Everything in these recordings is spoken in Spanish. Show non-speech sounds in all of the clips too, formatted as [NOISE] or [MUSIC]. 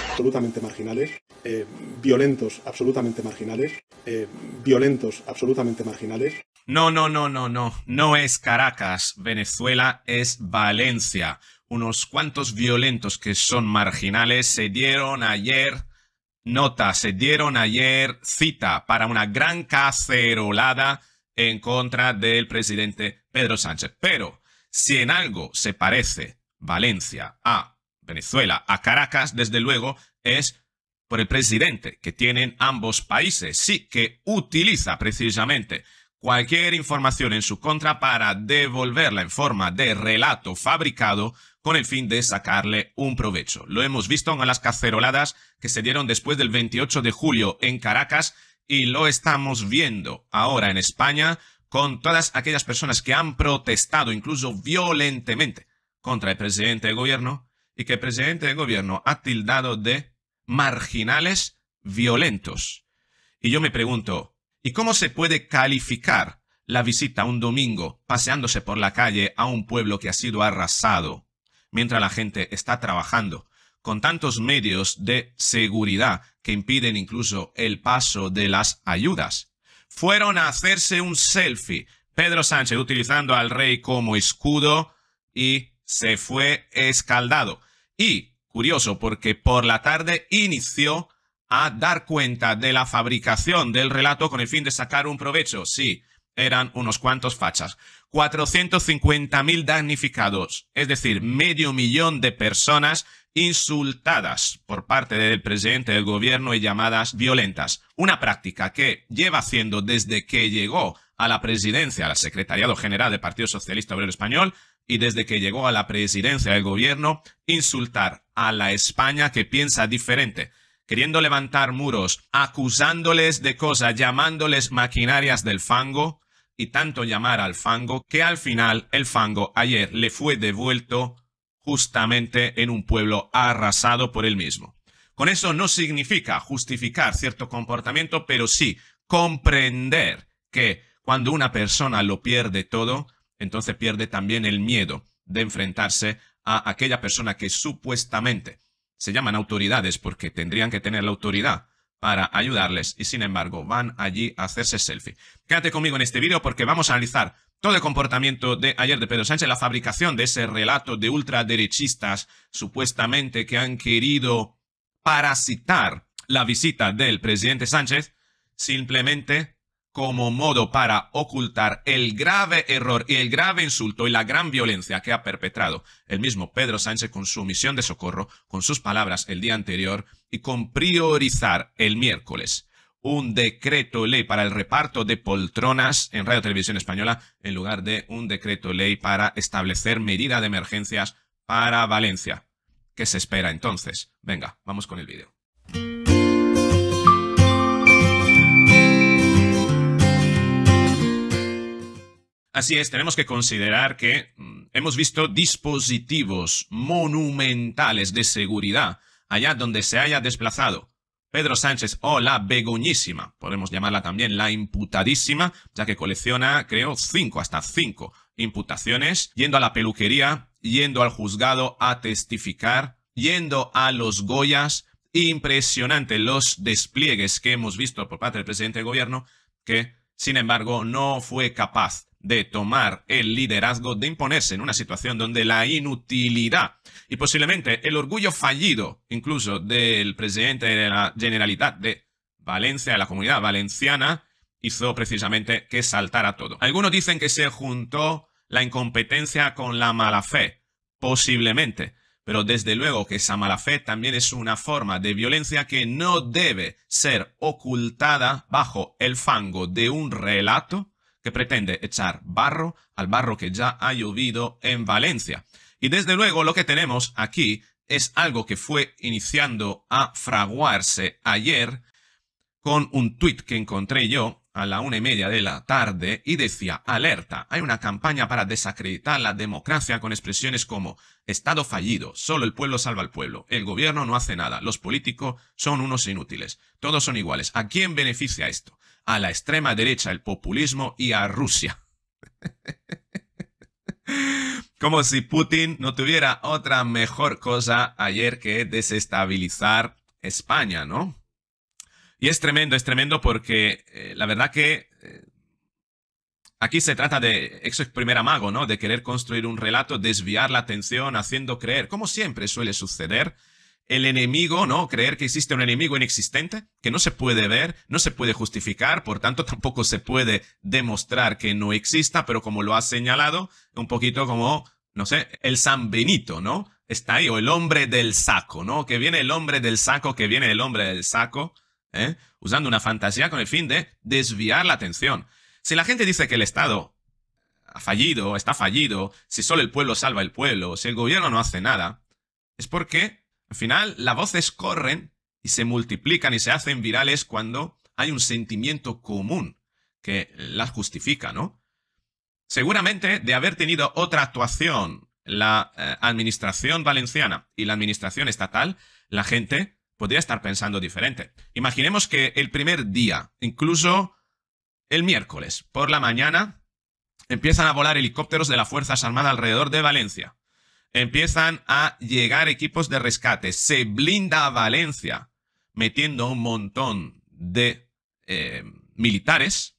absolutamente marginales, eh, violentos absolutamente marginales, eh, violentos absolutamente marginales. No, no, no, no, no, no es Caracas, Venezuela es Valencia. Unos cuantos violentos que son marginales se dieron ayer Nota, se dieron ayer cita para una gran cacerolada en contra del presidente Pedro Sánchez. Pero si en algo se parece Valencia a Venezuela, a Caracas, desde luego, es por el presidente que tienen ambos países. Sí, que utiliza precisamente cualquier información en su contra para devolverla en forma de relato fabricado con el fin de sacarle un provecho. Lo hemos visto en las caceroladas que se dieron después del 28 de julio en Caracas y lo estamos viendo ahora en España con todas aquellas personas que han protestado incluso violentemente contra el presidente de gobierno y que el presidente del gobierno ha tildado de marginales violentos. Y yo me pregunto, ¿y cómo se puede calificar la visita un domingo paseándose por la calle a un pueblo que ha sido arrasado mientras la gente está trabajando. Con tantos medios de seguridad que impiden incluso el paso de las ayudas. Fueron a hacerse un selfie. Pedro Sánchez utilizando al rey como escudo y se fue escaldado. Y, curioso, porque por la tarde inició a dar cuenta de la fabricación del relato con el fin de sacar un provecho. Sí, eran unos cuantos fachas. 450 mil damnificados, es decir, medio millón de personas insultadas por parte del presidente del gobierno y llamadas violentas. Una práctica que lleva haciendo desde que llegó a la presidencia, al la Secretariado General del Partido Socialista Obrero Español, y desde que llegó a la presidencia del gobierno, insultar a la España que piensa diferente, queriendo levantar muros, acusándoles de cosas, llamándoles maquinarias del fango, y tanto llamar al fango que al final el fango ayer le fue devuelto justamente en un pueblo arrasado por él mismo. Con eso no significa justificar cierto comportamiento, pero sí comprender que cuando una persona lo pierde todo, entonces pierde también el miedo de enfrentarse a aquella persona que supuestamente se llaman autoridades porque tendrían que tener la autoridad, para ayudarles y sin embargo van allí a hacerse selfie. Quédate conmigo en este vídeo porque vamos a analizar todo el comportamiento de ayer de Pedro Sánchez, la fabricación de ese relato de ultraderechistas supuestamente que han querido parasitar la visita del presidente Sánchez simplemente como modo para ocultar el grave error y el grave insulto y la gran violencia que ha perpetrado el mismo Pedro Sánchez con su misión de socorro, con sus palabras el día anterior y con priorizar el miércoles un decreto ley para el reparto de poltronas en Radio Televisión Española en lugar de un decreto ley para establecer medida de emergencias para Valencia. ¿Qué se espera entonces? Venga, vamos con el vídeo. Así es, tenemos que considerar que mm, hemos visto dispositivos monumentales de seguridad allá donde se haya desplazado Pedro Sánchez o la Begoñísima, podemos llamarla también la imputadísima, ya que colecciona, creo, cinco, hasta cinco imputaciones, yendo a la peluquería, yendo al juzgado a testificar, yendo a los Goyas. Impresionante los despliegues que hemos visto por parte del presidente del gobierno, que, sin embargo, no fue capaz de tomar el liderazgo, de imponerse en una situación donde la inutilidad y posiblemente el orgullo fallido incluso del presidente de la Generalitat de Valencia, de la comunidad valenciana, hizo precisamente que saltara todo. Algunos dicen que se juntó la incompetencia con la mala fe, posiblemente, pero desde luego que esa mala fe también es una forma de violencia que no debe ser ocultada bajo el fango de un relato que pretende echar barro al barro que ya ha llovido en Valencia. Y desde luego lo que tenemos aquí es algo que fue iniciando a fraguarse ayer con un tuit que encontré yo a la una y media de la tarde y decía, alerta, hay una campaña para desacreditar la democracia con expresiones como Estado fallido, solo el pueblo salva al pueblo, el gobierno no hace nada, los políticos son unos inútiles, todos son iguales. ¿A quién beneficia esto? A la extrema derecha, el populismo y a Rusia. [LAUGHS] Como si Putin no tuviera otra mejor cosa ayer que desestabilizar España, ¿no? Y es tremendo, es tremendo porque eh, la verdad que eh, aquí se trata de eso es primer amago, ¿no? De querer construir un relato, desviar la atención, haciendo creer, como siempre suele suceder, el enemigo, ¿no? Creer que existe un enemigo inexistente, que no se puede ver, no se puede justificar, por tanto [LAUGHS] tampoco se puede demostrar que no exista, pero como lo ha señalado, un poquito como, no sé, el San Benito, ¿no? Está ahí, o el hombre del saco, ¿no? Que viene el hombre del saco, que viene el hombre del saco. ¿eh? usando una fantasía con el fin de desviar la atención. Si la gente dice que el Estado ha fallido, está fallido, si solo el pueblo salva el pueblo, si el gobierno no hace nada, es porque al final las voces corren y se multiplican y se hacen virales cuando hay un sentimiento común que las justifica, ¿no? Seguramente de haber tenido otra actuación la eh, administración valenciana y la administración estatal, la gente podría estar pensando diferente. Imaginemos que el primer día, incluso el miércoles por la mañana, empiezan a volar helicópteros de las Fuerzas Armadas alrededor de Valencia. Empiezan a llegar equipos de rescate. Se blinda Valencia metiendo un montón de eh, militares.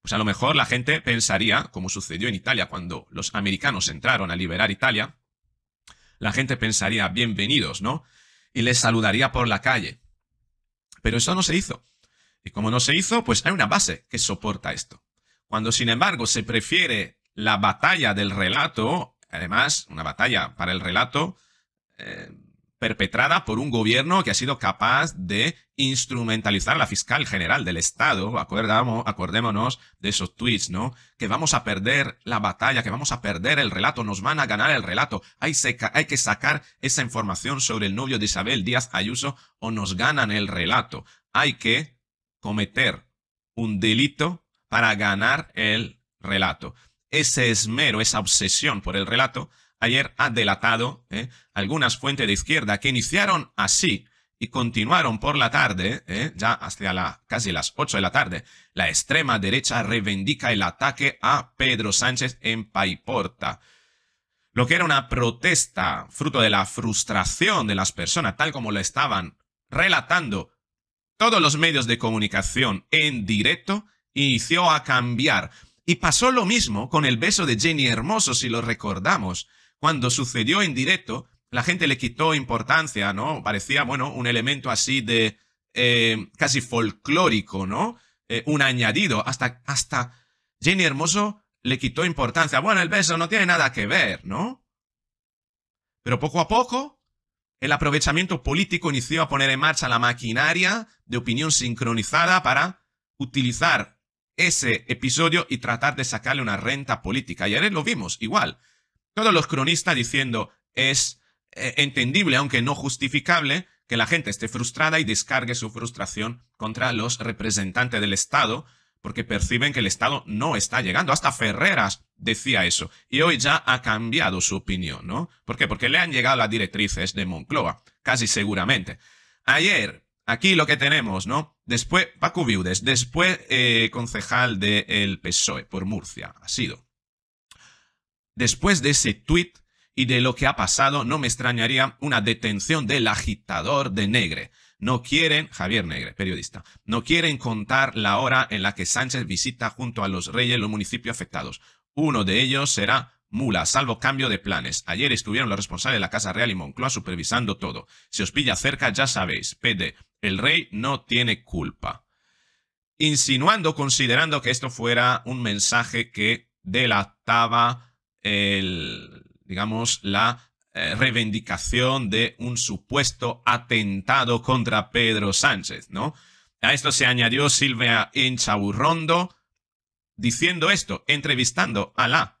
Pues a lo mejor la gente pensaría, como sucedió en Italia cuando los americanos entraron a liberar Italia, la gente pensaría, bienvenidos, ¿no? y le saludaría por la calle. Pero eso no se hizo. Y como no se hizo, pues hay una base que soporta esto. Cuando sin embargo se prefiere la batalla del relato, además, una batalla para el relato, eh, perpetrada por un gobierno que ha sido capaz de instrumentalizar a la fiscal general del Estado. acordémonos de esos tweets, ¿no? Que vamos a perder la batalla, que vamos a perder el relato, nos van a ganar el relato. hay que sacar esa información sobre el novio de Isabel Díaz Ayuso o nos ganan el relato. Hay que cometer un delito para ganar el relato. Ese esmero, esa obsesión por el relato ayer ha delatado ¿eh? algunas fuentes de izquierda que iniciaron así y continuaron por la tarde, ¿eh? ya hacia la, casi las 8 de la tarde. La extrema derecha reivindica el ataque a Pedro Sánchez en Paiporta. Lo que era una protesta, fruto de la frustración de las personas, tal como lo estaban relatando todos los medios de comunicación en directo, inició a cambiar. Y pasó lo mismo con el beso de Jenny Hermoso, si lo recordamos cuando sucedió en directo, la gente le quitó importancia, ¿no? Parecía, bueno, un elemento así de eh, casi folclórico, ¿no? Eh, un añadido. Hasta, hasta Jenny Hermoso le quitó importancia. Bueno, el beso no tiene nada que ver, ¿no? Pero poco a poco, el aprovechamiento político inició a poner en marcha la maquinaria de opinión sincronizada para utilizar ese episodio y tratar de sacarle una renta política. Y ayer lo vimos, igual todos los cronistas diciendo es eh, entendible, aunque no justificable, que la gente esté frustrada y descargue su frustración contra los representantes del Estado, porque perciben que el Estado no está llegando. Hasta Ferreras decía eso. Y hoy ya ha cambiado su opinión, ¿no? ¿Por qué? Porque le han llegado las directrices de Moncloa, casi seguramente. Ayer, aquí lo que tenemos, ¿no? Después, Paco Viudes, después eh, concejal del PSOE por Murcia, ha sido. Después de ese tuit y de lo que ha pasado, no me extrañaría una detención del agitador de Negre. No quieren, Javier Negre, periodista, no quieren contar la hora en la que Sánchez visita junto a los reyes los municipios afectados. Uno de ellos será Mula, salvo cambio de planes. Ayer estuvieron los responsables de la Casa Real y Moncloa supervisando todo. Si os pilla cerca, ya sabéis. PD, el rey no tiene culpa. Insinuando, considerando que esto fuera un mensaje que delataba el, digamos, la eh, reivindicación de un supuesto atentado contra Pedro Sánchez, ¿no? A esto se añadió Silvia Enchaurrondo diciendo esto, entrevistando a la,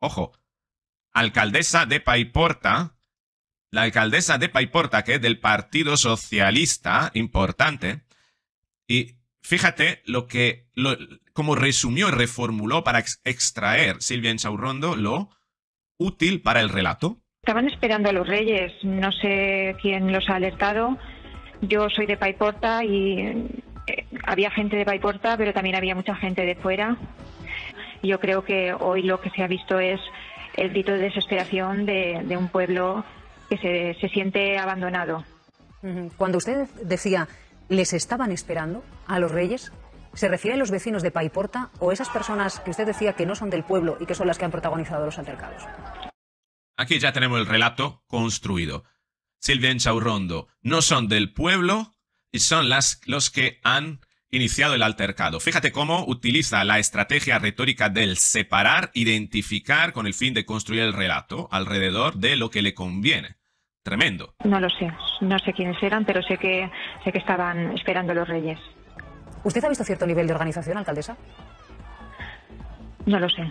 ojo, alcaldesa de Paiporta, la alcaldesa de Paiporta, que es del Partido Socialista, importante, y fíjate lo que, lo, ¿Cómo resumió y reformuló para extraer Silvia Saurondo lo útil para el relato. Estaban esperando a los reyes, no sé quién los ha alertado. Yo soy de Paiporta y eh, había gente de Paiporta, pero también había mucha gente de fuera. Yo creo que hoy lo que se ha visto es el grito de desesperación de, de un pueblo que se, se siente abandonado. Cuando usted decía, ¿les estaban esperando a los reyes? ¿Se refiere a los vecinos de Paiporta o esas personas que usted decía que no son del pueblo y que son las que han protagonizado los altercados? Aquí ya tenemos el relato construido. Silvia Chaurrondo no son del pueblo y son las, los que han iniciado el altercado. Fíjate cómo utiliza la estrategia retórica del separar, identificar con el fin de construir el relato alrededor de lo que le conviene. Tremendo. No lo sé, no sé quiénes eran, pero sé que sé que estaban esperando los reyes. ¿Usted ha visto cierto nivel de organización, alcaldesa? No lo sé.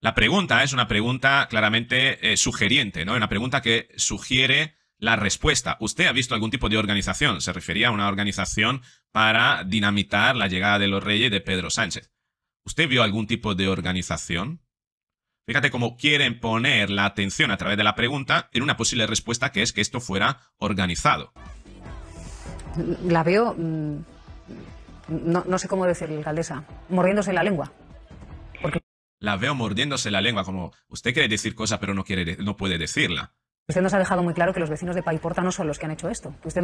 La pregunta es una pregunta claramente eh, sugeriente, ¿no? Una pregunta que sugiere la respuesta. ¿Usted ha visto algún tipo de organización? Se refería a una organización para dinamitar la llegada de los reyes de Pedro Sánchez. ¿Usted vio algún tipo de organización? Fíjate cómo quieren poner la atención a través de la pregunta en una posible respuesta que es que esto fuera organizado. La veo mm, no, sé cómo decir, alcaldesa, mordiéndose la lengua. Porque la veo mordiéndose la lengua, como usted quiere decir cosas, pero no, quiere, no puede decirla. Usted nos ha dejado muy claro que los vecinos de Paiporta no son los que han hecho esto. Usted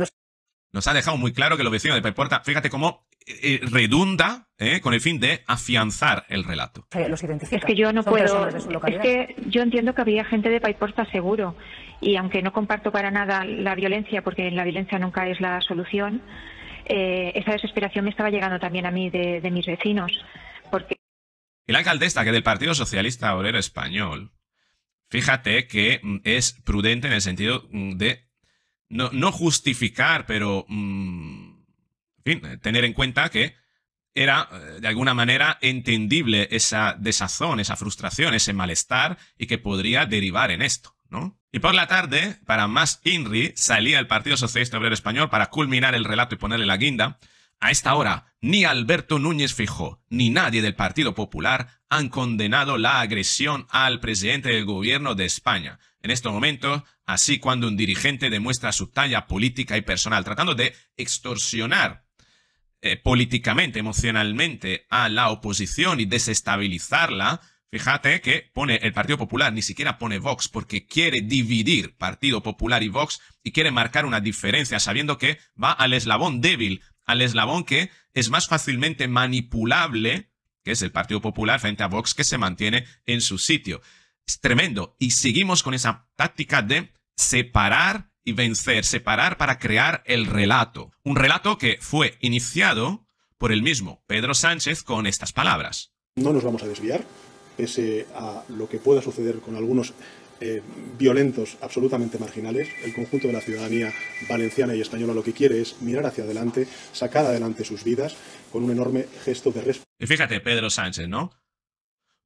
Nos ha dejado muy claro que los vecinos de Paiporta, fíjate cómo eh, eh, redunda eh, con el fin de afianzar el relato. Los identifica. Es que yo no puedo. Es que yo entiendo que había gente de Paiporta seguro y aunque no comparto para nada la violencia, porque la violencia nunca es la solución. Eh, esa desesperación me estaba llegando también a mí de, mis vecinos. Porque... Y la alcaldesa, que del Partido Socialista Obrero Español, fíjate que mm, es prudente en el sentido mm, de no, justificar, pero mm, tener en cuenta que era eh, de alguna manera entendible esa desazón, esa frustración, ese malestar y que podría derivar en esto. Y por la tarde, para más INRI, salía el Partido Socialista Obrero Español para culminar el relato y ponerle la guinda. A esta hora, ni Alberto Núñez Fijó ni nadie del Partido Popular han condenado la agresión al presidente del gobierno de España. En este momento, así cuando un dirigente demuestra su talla política y personal, tratando de extorsionar eh, políticamente, emocionalmente a la oposición y desestabilizarla, Fíjate que pone el Partido Popular, ni siquiera pone Vox, porque quiere dividir Partido Popular y Vox y quiere marcar una diferencia, sabiendo que va al eslabón débil, al eslabón que es más fácilmente manipulable, que es el Partido Popular frente a Vox, que se mantiene en su sitio. Es tremendo. Y seguimos con esa táctica de separar y vencer, separar para crear el relato. Un relato que fue iniciado por el mismo Pedro Sánchez con estas palabras. No nos vamos a desviar pese a lo que pueda suceder con algunos eh, violentos absolutamente marginales. El conjunto de la ciudadanía valenciana y española lo que quiere es mirar hacia adelante, sacar adelante sus vidas con un enorme gesto de respeto. Y fíjate, Pedro Sánchez, ¿no?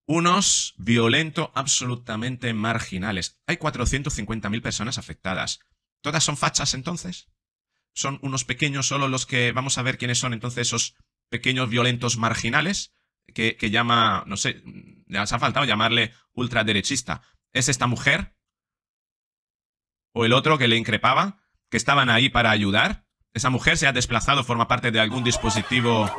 Unos violentos absolutamente marginales. Hay 450.000 personas afectadas. ¿Todas son fachas entonces? ¿Son unos pequeños solo los que vamos a ver quiénes son entonces esos pequeños violentos marginales? que, llama, no sé, se ha faltado llamarle ultraderechista. ¿Es esta mujer? ¿O el otro que le increpaba? ¿Que estaban ahí para ayudar? ¿Esa mujer se ha desplazado, forma parte de algún dispositivo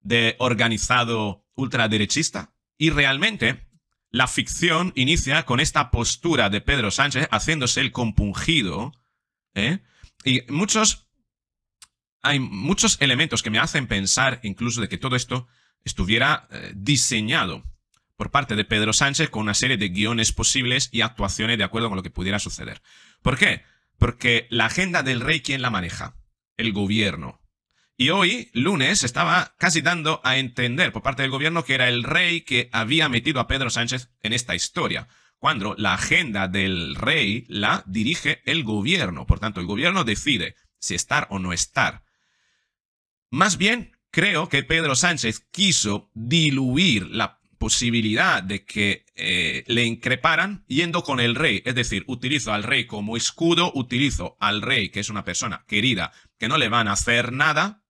de organizado ultraderechista? Y realmente, la ficción inicia con esta postura de Pedro Sánchez haciéndose el compungido. ¿eh? Y muchos. Hay muchos elementos que me hacen pensar incluso de que todo esto estuviera eh, diseñado por parte de Pedro Sánchez con una serie de guiones posibles y actuaciones de acuerdo con lo que pudiera suceder. ¿Por qué? Porque la agenda del rey, ¿quién la maneja? El gobierno. Y hoy, lunes, estaba casi dando a entender por parte del gobierno que era el rey que había metido a Pedro Sánchez en esta historia, cuando la agenda del rey la dirige el gobierno. Por tanto, el gobierno decide si estar o no estar. Más bien, Creo que Pedro Sánchez quiso diluir la posibilidad de que eh, le increparan yendo con el rey. Es decir, utilizo al rey como escudo, utilizo al rey, que es una persona querida, que no le van a hacer nada,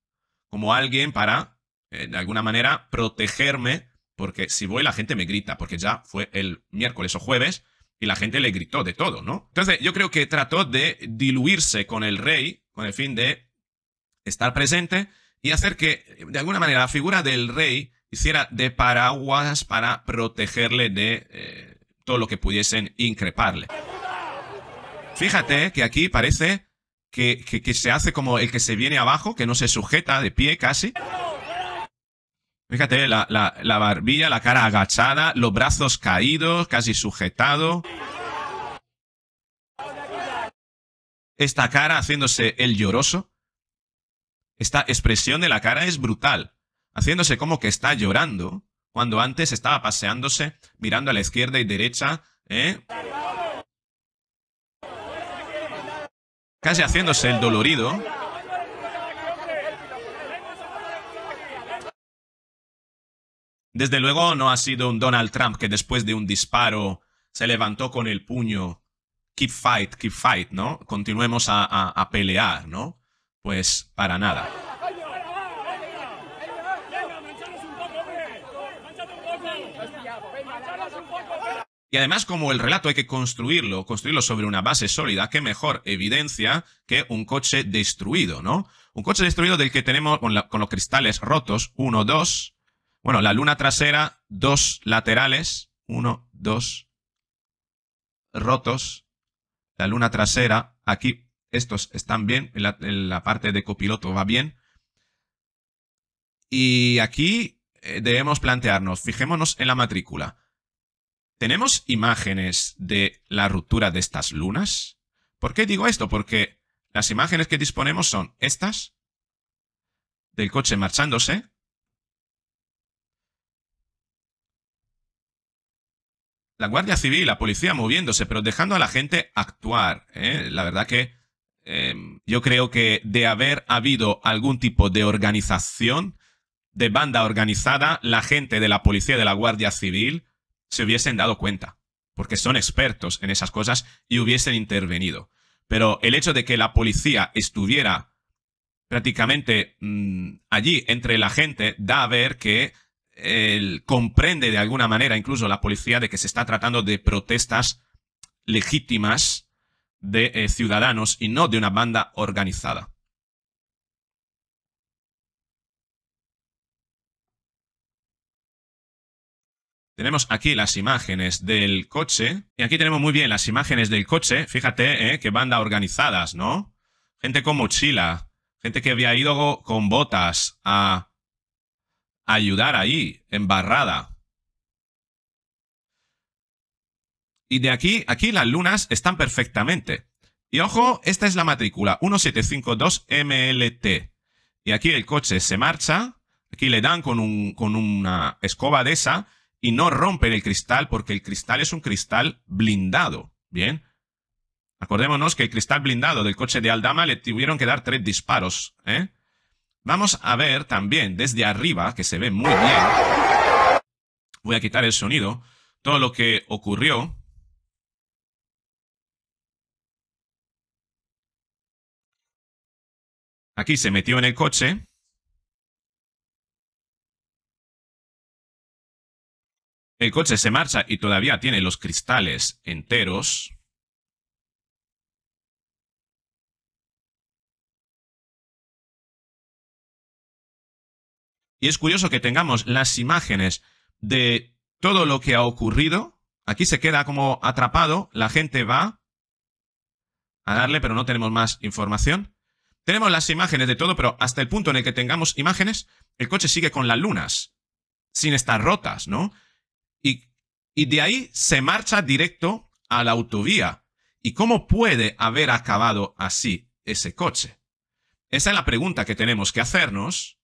como alguien para, eh, de alguna manera, protegerme, porque si voy la gente me grita, porque ya fue el miércoles o jueves y la gente le gritó de todo, ¿no? Entonces yo creo que trató de diluirse con el rey, con el fin de estar presente y hacer que, de alguna manera, la figura del rey hiciera de paraguas para protegerle de eh, todo lo que pudiesen increparle. Fíjate que aquí parece que, que, se hace como el que se viene abajo, que no se sujeta de pie casi. Fíjate, la, la barbilla, la cara agachada, los brazos caídos, casi sujetado. Esta cara haciéndose el lloroso. Esta expresión de la cara es brutal, haciéndose como que está llorando, cuando antes estaba paseándose, mirando a la izquierda y derecha, ¿eh? Casi haciéndose el dolorido. Desde luego no ha sido un Donald Trump que después de un disparo se levantó con el puño. Keep fight, keep fight, ¿no? Continuemos a, a pelear, ¿no? Pues para nada. Y además, como el relato hay que construirlo, construirlo sobre una base sólida, qué mejor evidencia que un coche destruido, ¿no? Un coche destruido del que tenemos con, los cristales rotos, uno, dos. Bueno, la luna trasera, dos laterales, uno, dos rotos. La luna trasera, aquí estos están bien, la, parte de copiloto va bien. Y aquí eh, debemos plantearnos, fijémonos en la matrícula. ¿Tenemos imágenes de la ruptura de estas lunas? ¿Por qué digo esto? Porque las imágenes que disponemos son estas, del coche marchándose, la Guardia Civil, la policía moviéndose, pero dejando a la gente actuar. ¿eh? La verdad que Em, yo creo que de haber habido algún tipo de organización, de banda organizada, la gente de la policía de la Guardia Civil se hubiesen dado cuenta, porque son expertos en esas cosas y hubiesen intervenido. Pero el hecho de que la policía estuviera prácticamente mm, allí entre la gente da a ver que comprende de alguna manera incluso la policía de que se está tratando de protestas legítimas de eh, ciudadanos y no de una banda organizada. Tenemos aquí las imágenes del coche. Y aquí tenemos muy bien las imágenes del coche. Fíjate, ¿eh? Qué banda organizadas, ¿no? Gente con mochila. Gente que había ido con botas a ayudar ahí, embarrada. Y de aquí, aquí las lunas están perfectamente. Y ojo, esta es la matrícula 1752MLT. Y aquí el coche se marcha, aquí le dan con, un, con una escoba de esa y no rompen el cristal porque el cristal es un cristal blindado. Bien. Acordémonos que el cristal blindado del coche de Aldama le tuvieron que dar tres disparos. ¿eh? Vamos a ver también desde arriba, que se ve muy bien. Voy a quitar el sonido. Todo lo que ocurrió. Aquí se metió en el coche. El coche se marcha y todavía tiene los cristales enteros. Y es curioso que tengamos las imágenes de todo lo que ha ocurrido. Aquí se queda como atrapado, la gente va a darle, pero no tenemos más información. Tenemos las imágenes de todo, pero hasta el punto en el que tengamos imágenes, el coche sigue con las lunas, sin estar rotas, ¿no? Y, de ahí se marcha directo a la autovía. ¿Y cómo puede haber acabado así ese coche? Esa es la pregunta que tenemos que hacernos,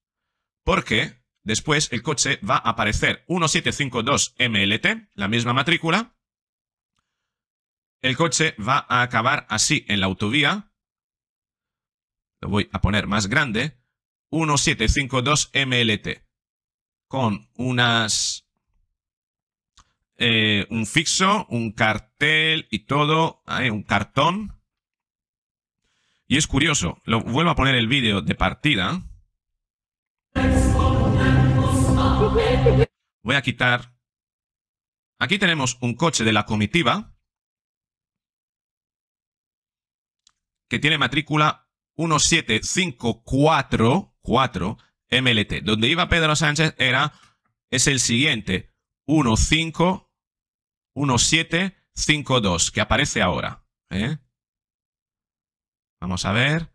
porque después el coche va a aparecer 1752 MLT, la misma matrícula. El coche va a acabar así en la autovía, lo voy a poner más grande, 1752 MLT, con unas... Eh, un fixo, un cartel y todo, un cartón. Y es curioso, lo vuelvo a poner el vídeo de partida. Voy a quitar. Aquí tenemos un coche de la comitiva que tiene matrícula 17544 MLT. Donde iba Pedro Sánchez era, es el siguiente, 151752, que aparece ahora. ¿eh? Vamos a ver.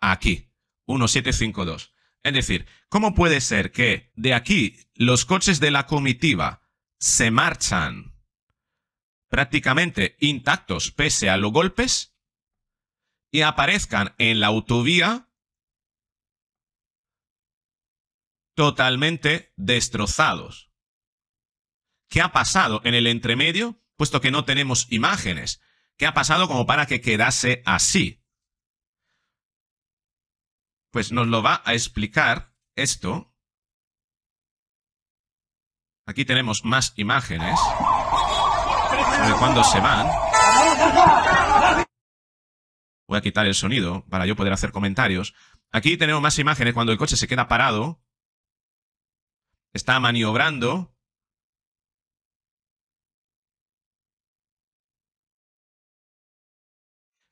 Aquí, 1752. Es decir, ¿cómo puede ser que de aquí los coches de la comitiva se marchan prácticamente intactos pese a los golpes y aparezcan en la autovía totalmente destrozados. ¿Qué ha pasado en el entremedio? Puesto que no tenemos imágenes. ¿Qué ha pasado como para que quedase así? Pues nos lo va a explicar esto. Aquí tenemos más imágenes de cuando se van. Voy a quitar el sonido para yo poder hacer comentarios. Aquí tenemos más imágenes cuando el coche se queda parado. Está maniobrando.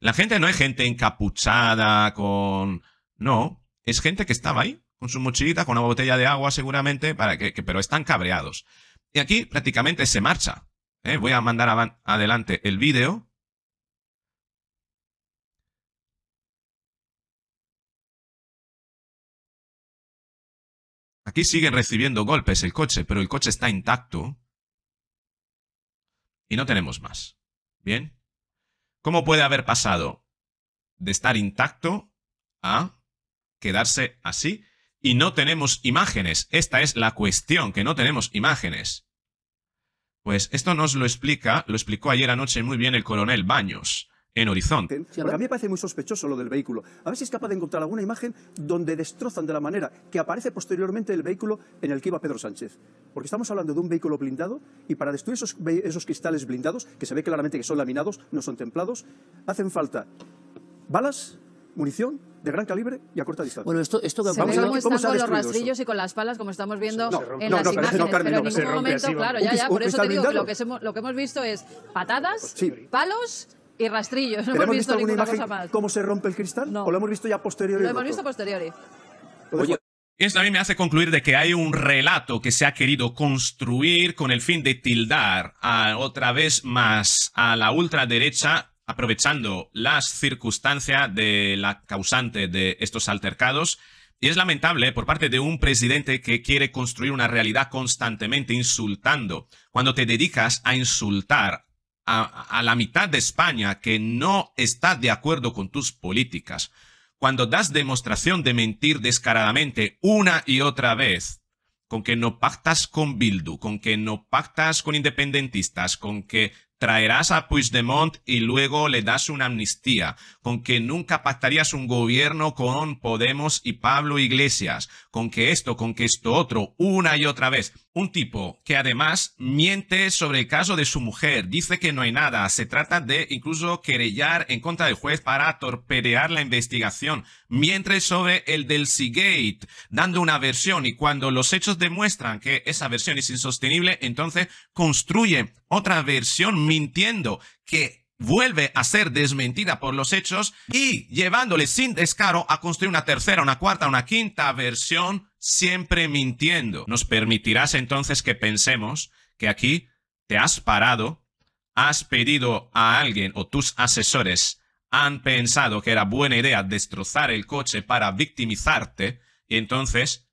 La gente no es gente encapuchada con... No, es gente que estaba ahí con su mochilita, con una botella de agua seguramente, para que, pero están cabreados. Y aquí prácticamente se marcha. ¿eh? Voy a mandar adelante el vídeo. Aquí siguen recibiendo golpes el coche, pero el coche está intacto. Y no tenemos más. ¿Bien? ¿Cómo puede haber pasado de estar intacto a quedarse así? Y no tenemos imágenes. Esta es la cuestión, que no tenemos imágenes. Pues esto nos lo explica, lo explicó ayer anoche muy bien el coronel Baños en Horizonte. Porque a mí me parece muy sospechoso lo del vehículo. A ver si es capaz de encontrar alguna imagen donde destrozan de la manera que aparece posteriormente el vehículo en el que iba Pedro Sánchez. Porque estamos hablando de un vehículo blindado y para destruir esos, cristales blindados, que se ve claramente que son laminados, no son templados, hacen falta balas, munición, de gran calibre y a corta distancia. Bueno, esto, esto que vamos a con los rastrillos y con las palas, como estamos viendo en no, las no, imágenes. pero en ningún momento, claro, ya, ya, por eso lo que, hemos, visto es patadas, palos y rastrillos, no hemos visto, más. ¿Cómo se rompe el cristal? No. ¿O lo hemos visto ya posteriori? Lo hemos visto posteriori. Oye, y esto a mí me hace concluir de que hay un relato que se ha querido construir con el fin de tildar a, otra vez más a la ultraderecha, aprovechando las circunstancias de la causante de estos altercados. Y es lamentable por parte de un presidente que quiere construir una realidad constantemente insultando. Cuando te dedicas a insultar a, la mitad de España que no está de acuerdo con tus políticas, cuando das demostración de mentir descaradamente una y otra vez, con que no pactas con Bildu, con que no pactas con independentistas, con que traerás a Puigdemont y luego le das una amnistía, con que nunca pactarías un gobierno con Podemos y Pablo Iglesias, con que esto, con que esto otro, una y otra vez un tipo que además miente sobre el caso de su mujer, dice que no hay nada, se trata de incluso querellar en contra del juez para torpedear la investigación, mientras sobre el del Seagate, dando una versión y cuando los hechos demuestran que esa versión es insostenible, entonces construye otra versión mintiendo que vuelve a ser desmentida por los hechos y llevándole sin descaro a construir una tercera, una cuarta, una quinta versión, siempre mintiendo. Nos permitirás entonces que pensemos que aquí te has parado, has pedido a alguien o tus asesores han pensado que era buena idea destrozar el coche para victimizarte y entonces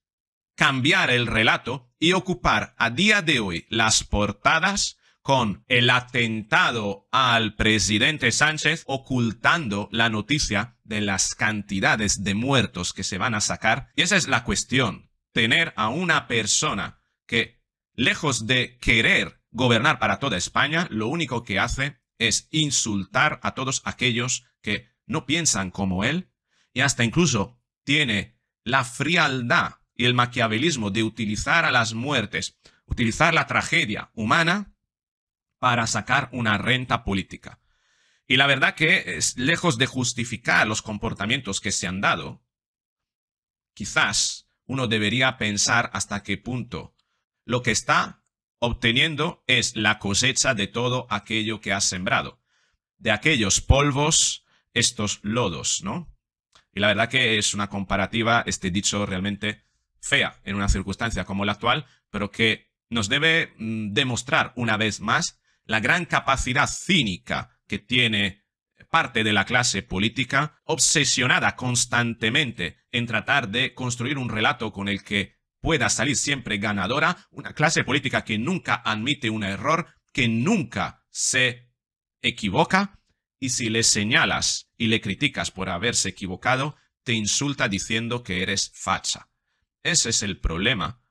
cambiar el relato y ocupar a día de hoy las portadas con el atentado al presidente Sánchez ocultando la noticia de las cantidades de muertos que se van a sacar. Y esa es la cuestión, tener a una persona que, lejos de querer gobernar para toda España, lo único que hace es insultar a todos aquellos que no piensan como él y hasta incluso tiene la frialdad y el maquiavelismo de utilizar a las muertes, utilizar la tragedia humana para sacar una renta política. Y la verdad que, es, lejos de justificar los comportamientos que se han dado, quizás uno debería pensar hasta qué punto lo que está obteniendo es la cosecha de todo aquello que ha sembrado, de aquellos polvos, estos lodos, ¿no? Y la verdad que es una comparativa, este dicho realmente fea en una circunstancia como la actual, pero que nos debe mm, demostrar una vez más la gran capacidad cínica que tiene parte de la clase política, obsesionada constantemente en tratar de construir un relato con el que pueda salir siempre ganadora, una clase política que nunca admite un error, que nunca se equivoca, y si le señalas y le criticas por haberse equivocado, te insulta diciendo que eres facha. Ese es el problema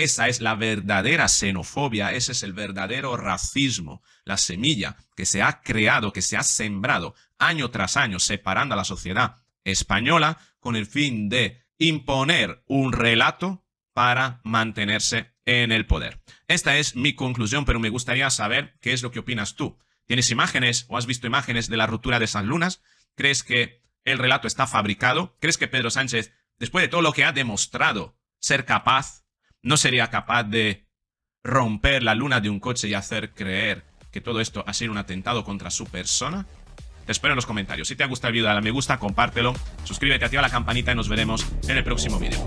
esa es la verdadera xenofobia, ese es el verdadero racismo, la semilla que se ha creado, que se ha sembrado año tras año, separando a la sociedad española con el fin de imponer un relato para mantenerse en el poder. Esta es mi conclusión, pero me gustaría saber qué es lo que opinas tú. ¿Tienes imágenes o has visto imágenes de la ruptura de San Lunas? ¿Crees que el relato está fabricado? ¿Crees que Pedro Sánchez, después de todo lo que ha demostrado ser capaz no sería capaz de romper la luna de un coche y hacer creer que todo esto ha sido un atentado contra su persona? Te espero en los comentarios. Si te ha gustado el video, dale me gusta, compártelo, suscríbete, activa la campanita y nos veremos en el próximo video.